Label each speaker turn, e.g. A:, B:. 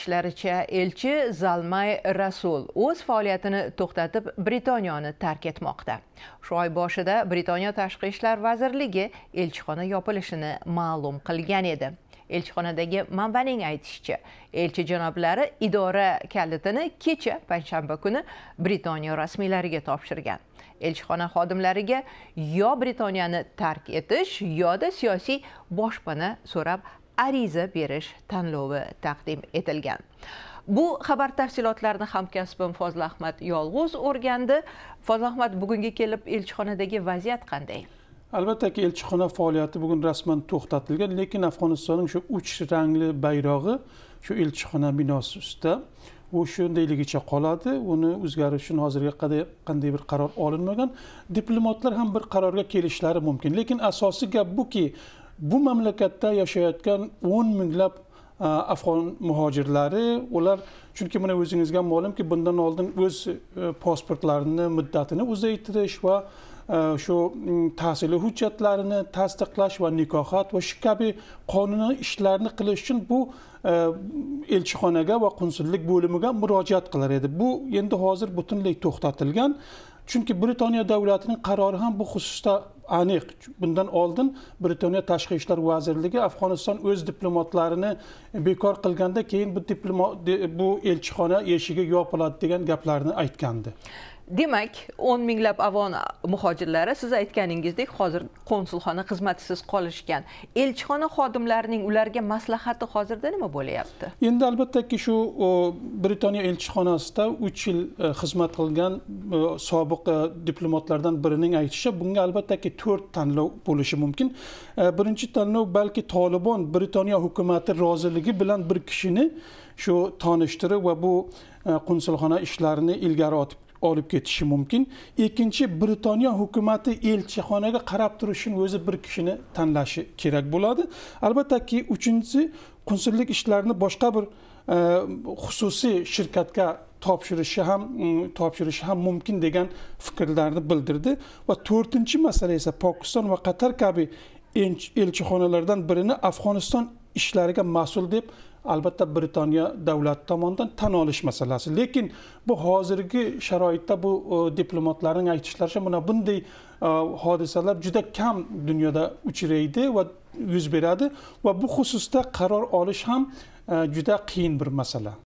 A: Ishlaricha elchi Zalmay Rasul o'z faoliyatini to'xtatib Britaniyani tark etmoqda. Shu oy boshida Britaniya Tashqi ishlar vazirligi elchixona yopilishini ma'lum qilgan edi. elchixonadagi manbaning aytishicha elchi janoblari idora kalitini kecha payshanba kuni britaniya rasmiylariga topshirgan elchixona xodimlariga yo britaniyani tark etish yoda siyosiy boshpana so'rab ariza berish tanlovi taqdim etilgan bu xabar tafsilotlarini hamkasbim fozil ahmad yolg'iz o'rgandi fozil ahmad bugunga kelib elchixonadagi vaziyat qanday
B: albattaki elchixona faoliyati bugun rasman to'xtatilgan lekin afg'onistonning shu uch rangli bayrog'i shu elchixona binosi ustida u shundayligicha qoladi uni o'zgarish uchun hozirga qadar qanday bir qaror olinmagan diplomatlar ham bir qarorga kelishlari mumkin lekin asosiy gap buki bu mamlakatda yashayotgan o'n minglab afg'on muhojirlari ular chunki mana o'zingizga ham ma'lumki bundan oldin o'z e, pasportlarini muddatini uzaytirish va e, shu mm, tahsili hujjatlarini tasdiqlash va nikohat va shu kabi qonuniy ishlarni qilish uchun bu e, elchixonaga va konsullik bo'limiga murojaat qilar edi bu endi hozir butunlay to'xtatilgan chunki britaniya davlatining qarori ham bu xususda aniq bundan oldin britaniya tashqi ishlar vazirligi afg'oniston o'z diplomatlarini bekor qilganda keyin bu diploma bu elchixona eshigi yopiladi degan gaplarni aytgandi
A: demak o'n minglab afg'on muhojirlari siz aytganingizdek hozir konsulxona xizmatisiz qolishgan elchixona xodimlarining ularga maslahati hozirda nima bo'lyapti endi albattaki
B: shu britaniya elchixonasida uch yil e, xizmat qilgan e, sobiq e, diplomatlardan birining aytishicha bunga albattaki to'rt tanlov bo'lishi mumkin e, birinchi tanlov balki tolibon britaniya hukumati roziligi bilan bir kishini shu tanishtirib va bu konsulxona e, ishlarini ilgari otib olib ketishi mumkin ikkinchi britaniya hukumati elchixonaga qarab uchun o'zi bir kishini tanlashi kerak bo'ladi albattaki uchinchisi konsullik ishlarini boshqa bir e, xususiy shirkatga topshirishi ham topshirishi ham mumkin degan fikrlarni bildirdi va to'rtinchi masala esa pokiston va qatar kabi elchixonalardan birini afg'oniston ishlariga mas'ul deb albatta britaniya davlati tomonidan tan olish masalasi lekin bu hozirgi sharoitda bu e, diplomatlarning aytishlaricha mana bunday e, hodisalar juda kam dunyoda uchraydi va yuz beradi va bu xususda qaror olish ham e, juda qiyin bir masala